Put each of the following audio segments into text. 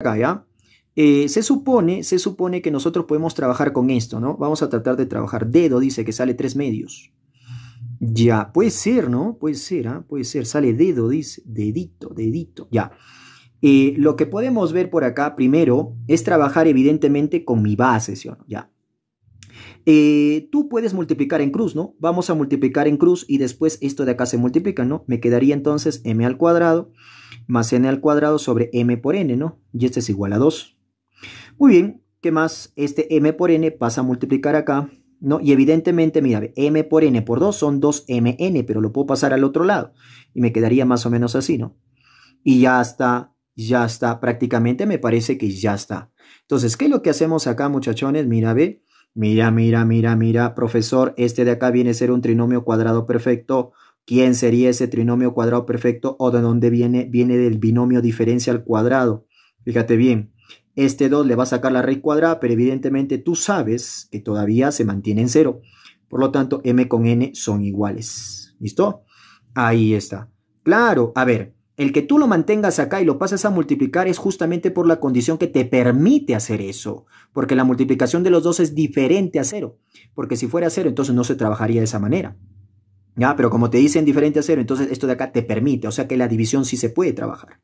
acá, ¿ya? Eh, se, supone, se supone que nosotros podemos trabajar con esto, ¿no? Vamos a tratar de trabajar. Dedo dice que sale tres medios. Ya, puede ser, ¿no? Puede ser, ¿ah? Puede ser. Sale dedo, dice. Dedito, dedito. Ya. Eh, lo que podemos ver por acá, primero, es trabajar evidentemente con mi base, ¿sí o no? Ya. Eh, tú puedes multiplicar en cruz, ¿no? Vamos a multiplicar en cruz y después esto de acá se multiplica, ¿no? Me quedaría entonces m al cuadrado más n al cuadrado sobre m por n, ¿no? Y este es igual a 2. Muy bien, ¿qué más? Este m por n pasa a multiplicar acá, ¿no? Y evidentemente, mira, m por n por 2 son 2mn, pero lo puedo pasar al otro lado y me quedaría más o menos así, ¿no? Y ya está, ya está, prácticamente me parece que ya está. Entonces, ¿qué es lo que hacemos acá, muchachones? Mira, ve, mira, mira, mira, mira, profesor, este de acá viene a ser un trinomio cuadrado perfecto ¿Quién sería ese trinomio cuadrado perfecto o de dónde viene? Viene del binomio diferencia al cuadrado. Fíjate bien, este 2 le va a sacar la raíz cuadrada, pero evidentemente tú sabes que todavía se mantiene en cero. Por lo tanto, m con n son iguales. ¿Listo? Ahí está. Claro, a ver, el que tú lo mantengas acá y lo pases a multiplicar es justamente por la condición que te permite hacer eso, porque la multiplicación de los dos es diferente a cero, porque si fuera cero entonces no se trabajaría de esa manera. ¿ya? Pero como te dicen diferente a cero, entonces esto de acá te permite, o sea que la división sí se puede trabajar.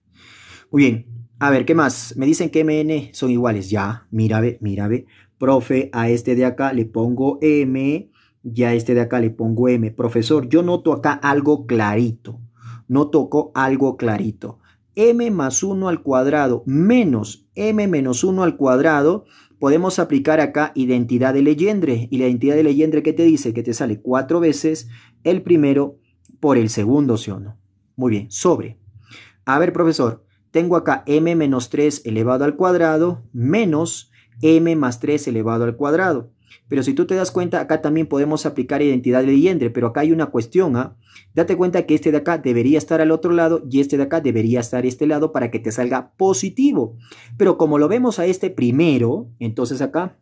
Muy bien, a ver, ¿qué más? Me dicen que MN son iguales, ya, mira, ve, mira, Profe, a este de acá le pongo M y a este de acá le pongo M. Profesor, yo noto acá algo clarito, no toco algo clarito m más 1 al cuadrado menos m menos 1 al cuadrado, podemos aplicar acá identidad de leyendre. Y la identidad de leyendre, que te dice que te sale cuatro veces el primero por el segundo, ¿sí o no? Muy bien, sobre. A ver, profesor, tengo acá m menos 3 elevado al cuadrado menos m más 3 elevado al cuadrado. Pero si tú te das cuenta, acá también podemos aplicar identidad de leyendre, pero acá hay una cuestión. ¿ah? Date cuenta que este de acá debería estar al otro lado y este de acá debería estar este lado para que te salga positivo. Pero como lo vemos a este primero, entonces acá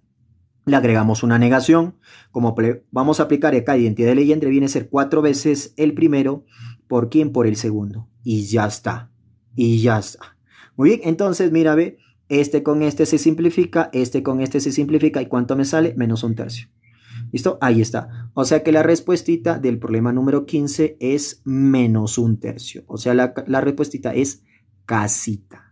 le agregamos una negación. Como vamos a aplicar acá identidad de leyendre viene a ser cuatro veces el primero. ¿Por quién? Por el segundo. Y ya está. Y ya está. Muy bien, entonces mira, ve, este con este se simplifica, este con este se simplifica, ¿y cuánto me sale? Menos un tercio. ¿Listo? Ahí está. O sea que la respuestita del problema número 15 es menos un tercio. O sea, la, respuestita es casita.